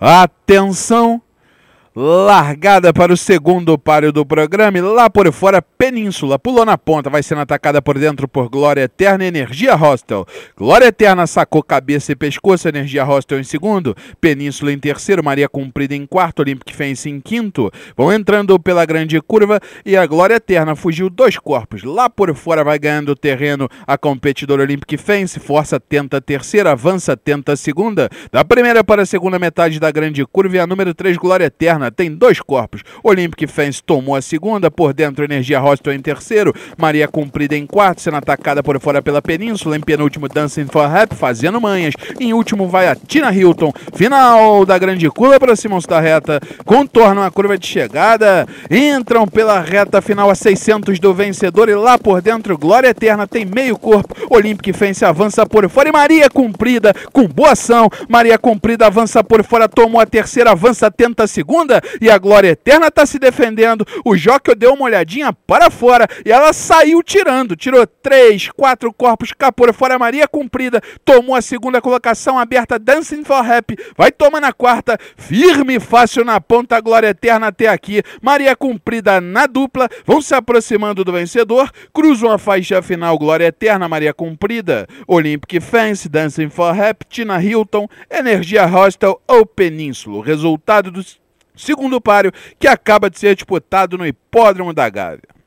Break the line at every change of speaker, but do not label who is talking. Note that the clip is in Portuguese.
Atenção! largada para o segundo páreo do programa e lá por fora, Península, pulou na ponta, vai sendo atacada por dentro por Glória Eterna e Energia Hostel. Glória Eterna sacou cabeça e pescoço, Energia Hostel em segundo, Península em terceiro, Maria Cumprida em quarto, Olympic Fence em quinto. Vão entrando pela grande curva e a Glória Eterna fugiu dois corpos. Lá por fora vai ganhando terreno a competidora Olympic Fence, força tenta a terceira, avança tenta a segunda. Da primeira para a segunda metade da grande curva e a número 3, Glória Eterna tem dois corpos. Olympic Fence tomou a segunda, por dentro Energia Hostel em terceiro, Maria Cumprida em quarto, sendo atacada por fora pela Península, em penúltimo Dancing for Rap, fazendo manhas. Em último vai a Tina Hilton. Final da grande curva, aproximam-se da reta, contornam a curva de chegada, entram pela reta final a 600 do vencedor e lá por dentro Glória Eterna tem meio corpo, Olympic Fence avança por fora e Maria Cumprida com boa ação, Maria Cumprida avança por fora, tomou a terceira, avança, tenta a segunda, e a Glória Eterna tá se defendendo. O Joker deu uma olhadinha para fora e ela saiu tirando. Tirou três, quatro corpos, capura fora Maria Cumprida. Tomou a segunda colocação aberta, Dancing for Happy. Vai tomar na quarta, firme e fácil na ponta, Glória Eterna até aqui. Maria Cumprida na dupla, vão se aproximando do vencedor. Cruzam a faixa final, Glória Eterna, Maria Cumprida. Olympic Fence, Dancing for Happy, Tina Hilton, Energia Hostel ou Península. O resultado dos segundo páreo que acaba de ser disputado no Hipódromo da Gávea.